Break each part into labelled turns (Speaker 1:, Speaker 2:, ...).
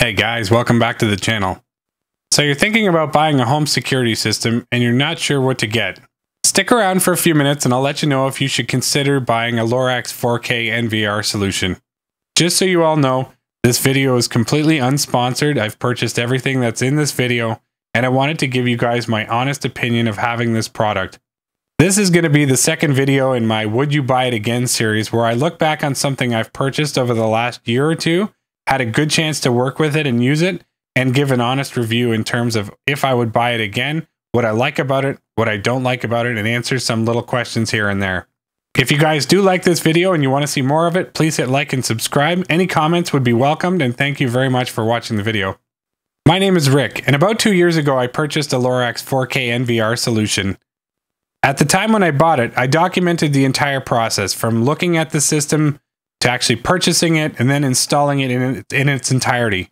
Speaker 1: Hey guys, welcome back to the channel. So you're thinking about buying a home security system and you're not sure what to get. Stick around for a few minutes and I'll let you know if you should consider buying a Lorax 4K NVR solution. Just so you all know, this video is completely unsponsored. I've purchased everything that's in this video and I wanted to give you guys my honest opinion of having this product. This is going to be the second video in my Would You Buy It Again series where I look back on something I've purchased over the last year or two had a good chance to work with it and use it, and give an honest review in terms of if I would buy it again, what I like about it, what I don't like about it, and answer some little questions here and there. If you guys do like this video and you want to see more of it, please hit like and subscribe. Any comments would be welcomed, and thank you very much for watching the video. My name is Rick, and about two years ago I purchased a Lorax 4K NVR solution. At the time when I bought it, I documented the entire process from looking at the system to actually purchasing it and then installing it in, in its entirety.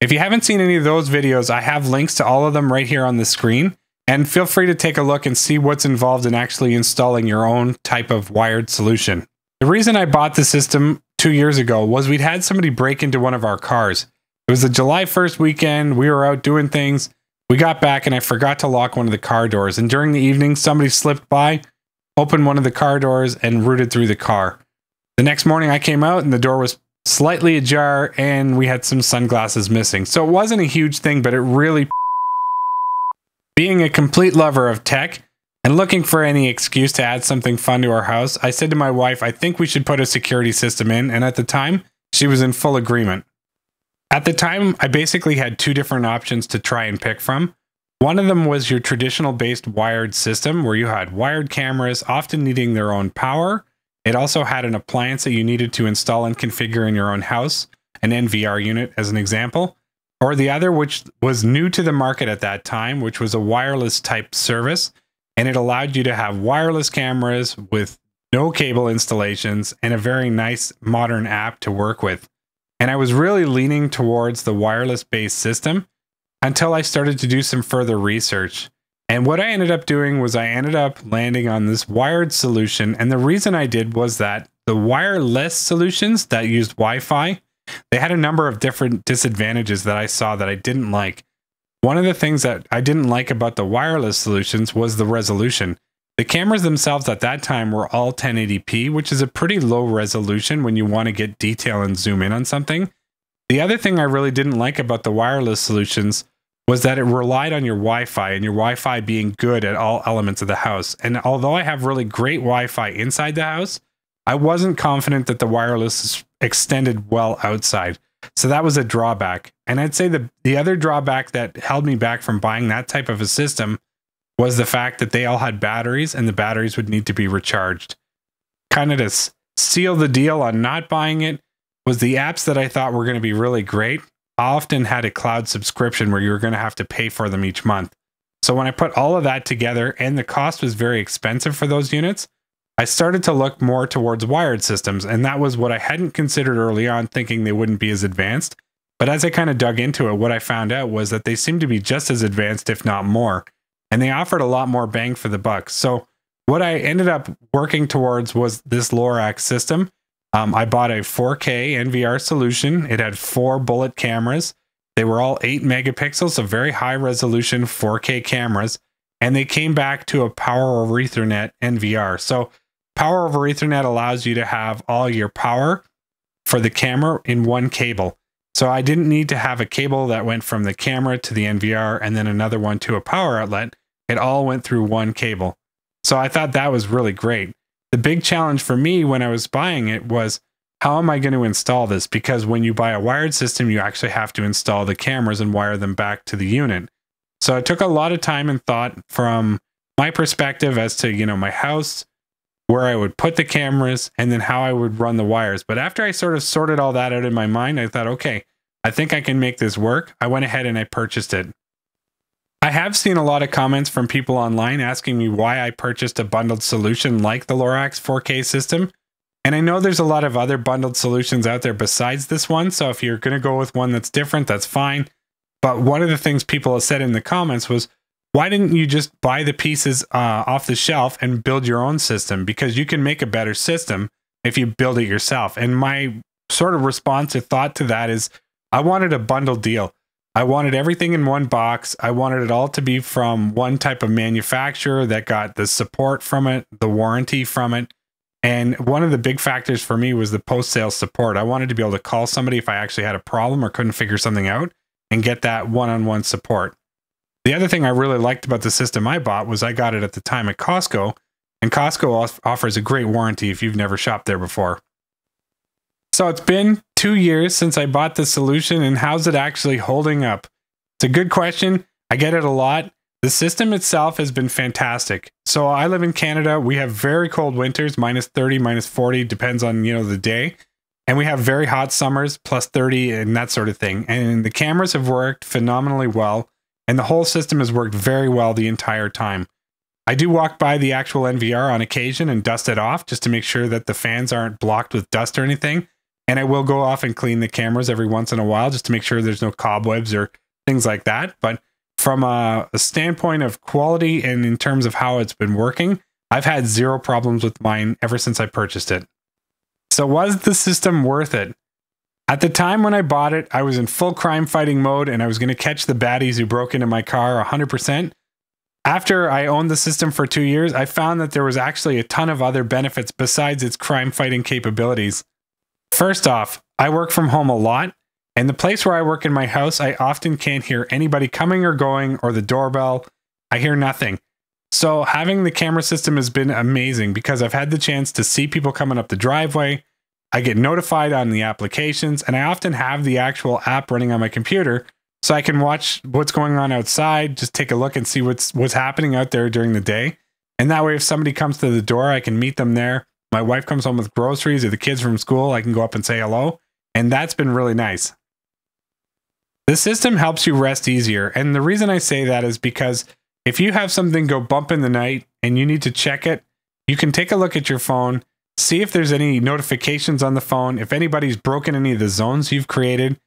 Speaker 1: If you haven't seen any of those videos, I have links to all of them right here on the screen. And feel free to take a look and see what's involved in actually installing your own type of wired solution. The reason I bought the system two years ago was we'd had somebody break into one of our cars. It was the July 1st weekend. We were out doing things. We got back and I forgot to lock one of the car doors. And during the evening, somebody slipped by, opened one of the car doors, and rooted through the car. The next morning I came out and the door was slightly ajar and we had some sunglasses missing. So it wasn't a huge thing, but it really being a complete lover of tech and looking for any excuse to add something fun to our house, I said to my wife, I think we should put a security system in, and at the time, she was in full agreement. At the time, I basically had two different options to try and pick from. One of them was your traditional based wired system where you had wired cameras often needing their own power it also had an appliance that you needed to install and configure in your own house, an NVR unit as an example, or the other, which was new to the market at that time, which was a wireless type service. And it allowed you to have wireless cameras with no cable installations and a very nice modern app to work with. And I was really leaning towards the wireless based system until I started to do some further research. And what I ended up doing was I ended up landing on this wired solution. And the reason I did was that the wireless solutions that used Wi-Fi, they had a number of different disadvantages that I saw that I didn't like. One of the things that I didn't like about the wireless solutions was the resolution. The cameras themselves at that time were all 1080p, which is a pretty low resolution when you want to get detail and zoom in on something. The other thing I really didn't like about the wireless solutions was that it relied on your Wi-Fi and your Wi-Fi being good at all elements of the house. And although I have really great Wi-Fi inside the house, I wasn't confident that the wireless extended well outside. So that was a drawback. And I'd say the the other drawback that held me back from buying that type of a system was the fact that they all had batteries and the batteries would need to be recharged. Kind of to seal the deal on not buying it was the apps that I thought were going to be really great often had a cloud subscription where you were going to have to pay for them each month. So when I put all of that together and the cost was very expensive for those units, I started to look more towards wired systems, and that was what I hadn't considered early on, thinking they wouldn't be as advanced. But as I kind of dug into it, what I found out was that they seemed to be just as advanced, if not more, and they offered a lot more bang for the buck. So what I ended up working towards was this LoRax system, um, I bought a 4K NVR solution. It had four bullet cameras. They were all 8 megapixels, so very high resolution 4K cameras. And they came back to a power over Ethernet NVR. So, power over Ethernet allows you to have all your power for the camera in one cable. So, I didn't need to have a cable that went from the camera to the NVR and then another one to a power outlet. It all went through one cable. So, I thought that was really great the big challenge for me when I was buying it was how am I going to install this? Because when you buy a wired system, you actually have to install the cameras and wire them back to the unit. So it took a lot of time and thought from my perspective as to, you know, my house, where I would put the cameras, and then how I would run the wires. But after I sort of sorted all that out in my mind, I thought, okay, I think I can make this work. I went ahead and I purchased it. I have seen a lot of comments from people online asking me why I purchased a bundled solution like the Lorax 4K system. And I know there's a lot of other bundled solutions out there besides this one, so if you're going to go with one that's different, that's fine. But one of the things people have said in the comments was, why didn't you just buy the pieces uh, off the shelf and build your own system? Because you can make a better system if you build it yourself. And my sort of response or thought to that is, I wanted a bundle deal. I wanted everything in one box. I wanted it all to be from one type of manufacturer that got the support from it, the warranty from it. And one of the big factors for me was the post sale support. I wanted to be able to call somebody if I actually had a problem or couldn't figure something out and get that one on one support. The other thing I really liked about the system I bought was I got it at the time at Costco, and Costco offers a great warranty if you've never shopped there before. So it's been two years since I bought the solution and how's it actually holding up? It's a good question. I get it a lot. The system itself has been fantastic. So I live in Canada. We have very cold winters, minus 30, minus 40, depends on, you know, the day. And we have very hot summers, plus 30 and that sort of thing. And the cameras have worked phenomenally well. And the whole system has worked very well the entire time. I do walk by the actual NVR on occasion and dust it off just to make sure that the fans aren't blocked with dust or anything. And I will go off and clean the cameras every once in a while just to make sure there's no cobwebs or things like that. But from a, a standpoint of quality and in terms of how it's been working, I've had zero problems with mine ever since I purchased it. So, was the system worth it? At the time when I bought it, I was in full crime fighting mode and I was going to catch the baddies who broke into my car 100%. After I owned the system for two years, I found that there was actually a ton of other benefits besides its crime fighting capabilities. First off, I work from home a lot, and the place where I work in my house, I often can't hear anybody coming or going or the doorbell. I hear nothing. So, having the camera system has been amazing because I've had the chance to see people coming up the driveway. I get notified on the applications, and I often have the actual app running on my computer so I can watch what's going on outside, just take a look and see what's what's happening out there during the day. And that way if somebody comes to the door, I can meet them there my wife comes home with groceries or the kids from school, I can go up and say hello. And that's been really nice. The system helps you rest easier. And the reason I say that is because if you have something go bump in the night and you need to check it, you can take a look at your phone, see if there's any notifications on the phone, if anybody's broken any of the zones you've created.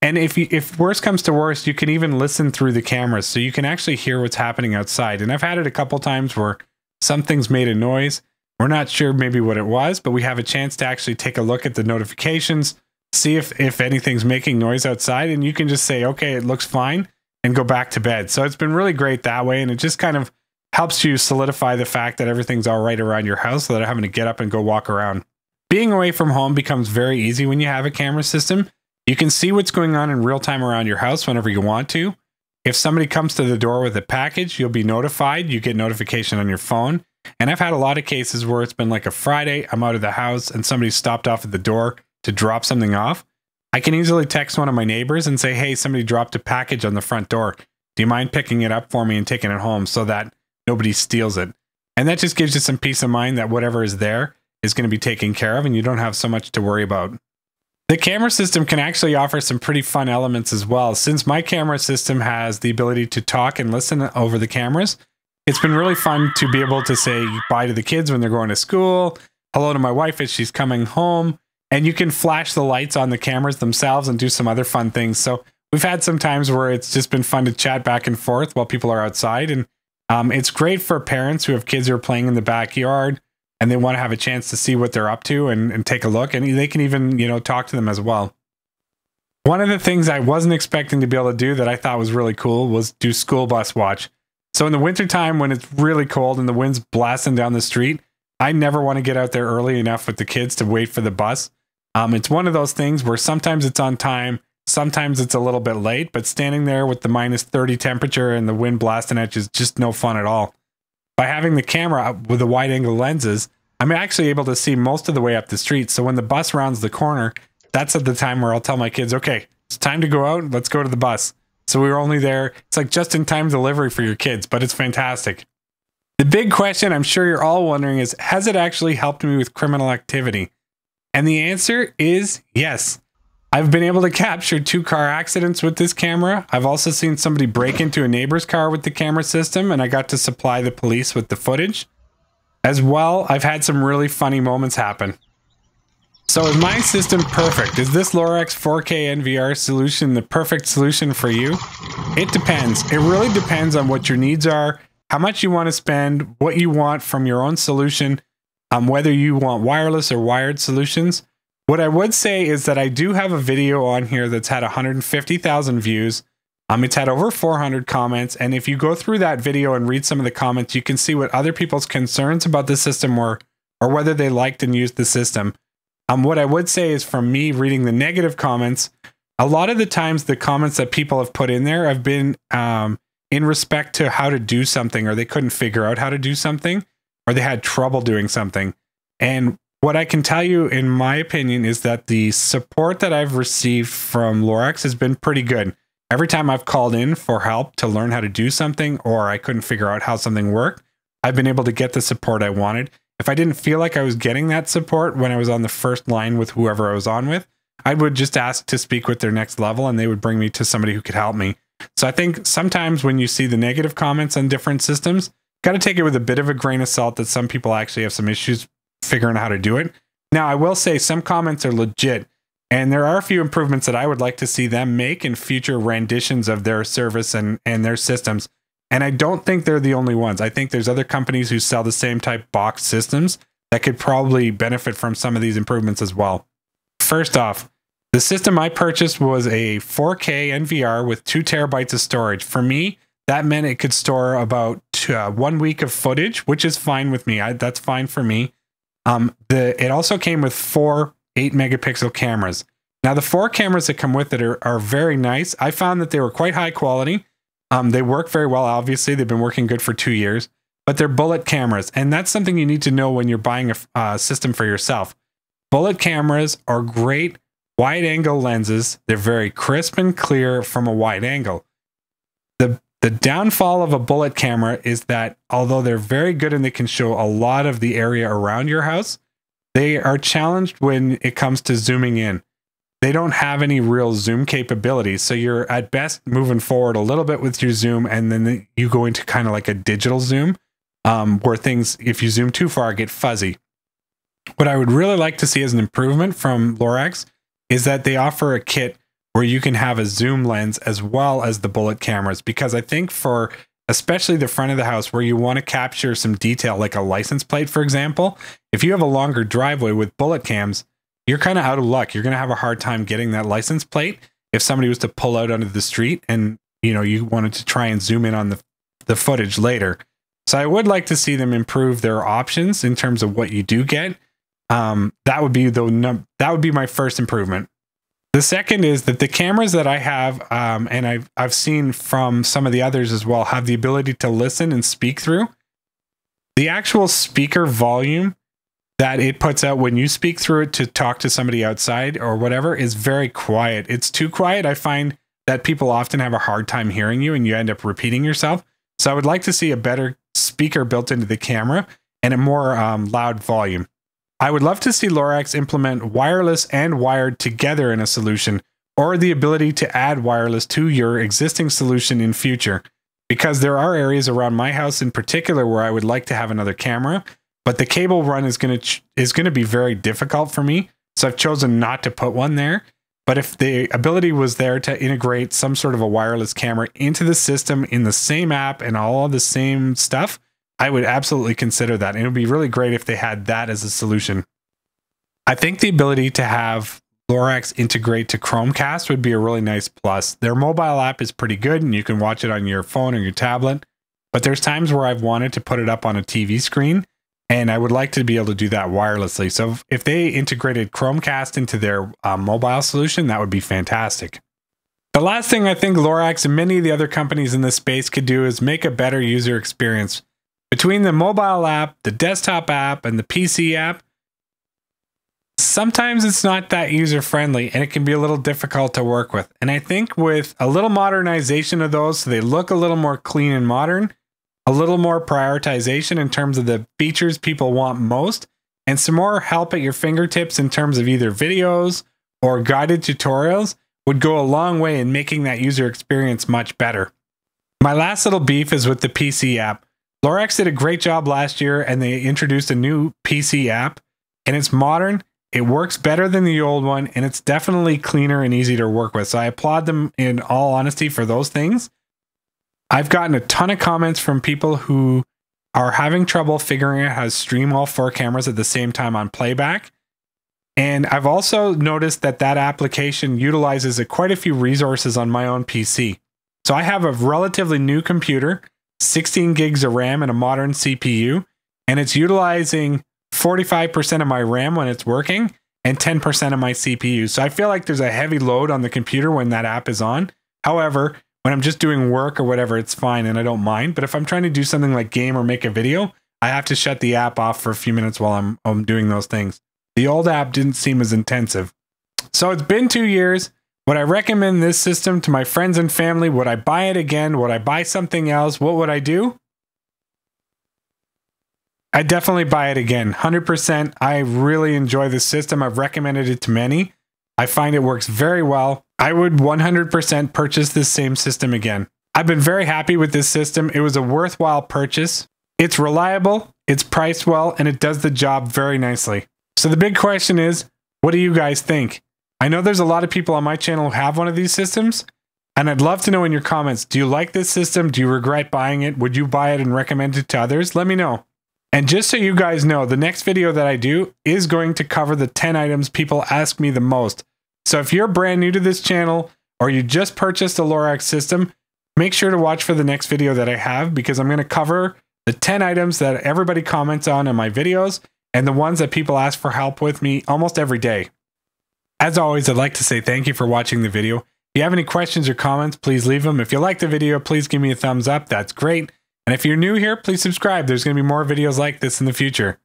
Speaker 1: And if you, if worse comes to worst, you can even listen through the cameras so you can actually hear what's happening outside. And I've had it a couple times where something's made a noise we're not sure maybe what it was, but we have a chance to actually take a look at the notifications, see if, if anything's making noise outside, and you can just say, okay, it looks fine, and go back to bed. So it's been really great that way, and it just kind of helps you solidify the fact that everything's all right around your house without having to get up and go walk around. Being away from home becomes very easy when you have a camera system. You can see what's going on in real time around your house whenever you want to. If somebody comes to the door with a package, you'll be notified. You get notification on your phone. And I've had a lot of cases where it's been like a Friday, I'm out of the house and somebody stopped off at the door to drop something off. I can easily text one of my neighbors and say, hey, somebody dropped a package on the front door. Do you mind picking it up for me and taking it home so that nobody steals it? And that just gives you some peace of mind that whatever is there is going to be taken care of and you don't have so much to worry about. The camera system can actually offer some pretty fun elements as well. Since my camera system has the ability to talk and listen over the cameras, it's been really fun to be able to say bye to the kids when they're going to school, hello to my wife as she's coming home, and you can flash the lights on the cameras themselves and do some other fun things. So we've had some times where it's just been fun to chat back and forth while people are outside, and um, it's great for parents who have kids who are playing in the backyard and they want to have a chance to see what they're up to and, and take a look, and they can even you know talk to them as well. One of the things I wasn't expecting to be able to do that I thought was really cool was do school bus watch. So in the wintertime, when it's really cold and the wind's blasting down the street, I never want to get out there early enough with the kids to wait for the bus. Um, it's one of those things where sometimes it's on time, sometimes it's a little bit late, but standing there with the minus 30 temperature and the wind blasting at you is just no fun at all. By having the camera with the wide angle lenses, I'm actually able to see most of the way up the street. So when the bus rounds the corner, that's at the time where I'll tell my kids, okay, it's time to go out. Let's go to the bus. So we were only there. It's like just in time delivery for your kids, but it's fantastic. The big question I'm sure you're all wondering is Has it actually helped me with criminal activity? And the answer is yes. I've been able to capture two car accidents with this camera. I've also seen somebody break into a neighbor's car with the camera system, and I got to supply the police with the footage. As well, I've had some really funny moments happen. So is my system perfect? Is this Lorax 4K NVR solution the perfect solution for you? It depends. It really depends on what your needs are, how much you want to spend, what you want from your own solution, um, whether you want wireless or wired solutions. What I would say is that I do have a video on here that's had 150,000 views. Um, it's had over 400 comments. And if you go through that video and read some of the comments, you can see what other people's concerns about the system were or whether they liked and used the system. Um, what I would say is from me reading the negative comments, a lot of the times the comments that people have put in there have been um, in respect to how to do something or they couldn't figure out how to do something or they had trouble doing something. And what I can tell you, in my opinion, is that the support that I've received from Lorax has been pretty good. Every time I've called in for help to learn how to do something or I couldn't figure out how something worked, I've been able to get the support I wanted if I didn't feel like I was getting that support when I was on the first line with whoever I was on with, I would just ask to speak with their next level and they would bring me to somebody who could help me. So I think sometimes when you see the negative comments on different systems, got to take it with a bit of a grain of salt that some people actually have some issues figuring out how to do it. Now, I will say some comments are legit, and there are a few improvements that I would like to see them make in future renditions of their service and, and their systems and I don't think they're the only ones. I think there's other companies who sell the same type box systems that could probably benefit from some of these improvements as well. First off, the system I purchased was a 4K NVR with two terabytes of storage. For me, that meant it could store about two, uh, one week of footage, which is fine with me. I, that's fine for me. Um, the it also came with four eight megapixel cameras. Now the four cameras that come with it are, are very nice. I found that they were quite high quality, um, they work very well, obviously. They've been working good for two years, but they're bullet cameras. And that's something you need to know when you're buying a uh, system for yourself. Bullet cameras are great wide angle lenses. They're very crisp and clear from a wide angle. The, the downfall of a bullet camera is that although they're very good and they can show a lot of the area around your house, they are challenged when it comes to zooming in they don't have any real zoom capabilities. So you're at best moving forward a little bit with your zoom, and then you go into kind of like a digital zoom um, where things, if you zoom too far, get fuzzy. What I would really like to see as an improvement from Lorax is that they offer a kit where you can have a zoom lens as well as the bullet cameras, because I think for especially the front of the house where you want to capture some detail, like a license plate, for example, if you have a longer driveway with bullet cams, you're kind of out of luck. You're going to have a hard time getting that license plate if somebody was to pull out onto the street and you know you wanted to try and zoom in on the the footage later. So I would like to see them improve their options in terms of what you do get. Um, that would be the num- that would be my first improvement. The second is that the cameras that I have, um, and I've I've seen from some of the others as well, have the ability to listen and speak through. The actual speaker volume that it puts out when you speak through it to talk to somebody outside or whatever is very quiet. It's too quiet. I find that people often have a hard time hearing you and you end up repeating yourself. So I would like to see a better speaker built into the camera and a more um, loud volume. I would love to see Lorax implement wireless and wired together in a solution or the ability to add wireless to your existing solution in future because there are areas around my house in particular where I would like to have another camera but the cable run is going to is going to be very difficult for me. So I've chosen not to put one there. But if the ability was there to integrate some sort of a wireless camera into the system in the same app and all the same stuff, I would absolutely consider that. And it would be really great if they had that as a solution. I think the ability to have Lorax integrate to Chromecast would be a really nice plus. Their mobile app is pretty good and you can watch it on your phone or your tablet. But there's times where I've wanted to put it up on a TV screen and I would like to be able to do that wirelessly. So if they integrated Chromecast into their uh, mobile solution, that would be fantastic. The last thing I think Lorax and many of the other companies in this space could do is make a better user experience. Between the mobile app, the desktop app, and the PC app, sometimes it's not that user friendly and it can be a little difficult to work with. And I think with a little modernization of those so they look a little more clean and modern, a little more prioritization in terms of the features people want most, and some more help at your fingertips in terms of either videos or guided tutorials would go a long way in making that user experience much better. My last little beef is with the PC app. Lorex did a great job last year and they introduced a new PC app and it's modern, it works better than the old one, and it's definitely cleaner and easy to work with. So I applaud them in all honesty for those things. I've gotten a ton of comments from people who are having trouble figuring out how to stream all four cameras at the same time on playback. And I've also noticed that that application utilizes a, quite a few resources on my own PC. So I have a relatively new computer, 16 gigs of RAM and a modern CPU, and it's utilizing 45% of my RAM when it's working and 10% of my CPU. So I feel like there's a heavy load on the computer when that app is on. However, when I'm just doing work or whatever, it's fine and I don't mind. But if I'm trying to do something like game or make a video, I have to shut the app off for a few minutes while I'm, I'm doing those things. The old app didn't seem as intensive. So it's been two years. Would I recommend this system to my friends and family? Would I buy it again? Would I buy something else? What would I do? I definitely buy it again. 100%. I really enjoy this system. I've recommended it to many. I find it works very well. I would 100% purchase this same system again. I've been very happy with this system. It was a worthwhile purchase. It's reliable, it's priced well, and it does the job very nicely. So the big question is, what do you guys think? I know there's a lot of people on my channel who have one of these systems, and I'd love to know in your comments, do you like this system? Do you regret buying it? Would you buy it and recommend it to others? Let me know. And just so you guys know, the next video that I do is going to cover the 10 items people ask me the most. So if you're brand new to this channel or you just purchased a Lorax system, make sure to watch for the next video that I have because I'm going to cover the 10 items that everybody comments on in my videos and the ones that people ask for help with me almost every day. As always, I'd like to say thank you for watching the video. If you have any questions or comments, please leave them. If you like the video, please give me a thumbs up. That's great. And if you're new here, please subscribe. There's going to be more videos like this in the future.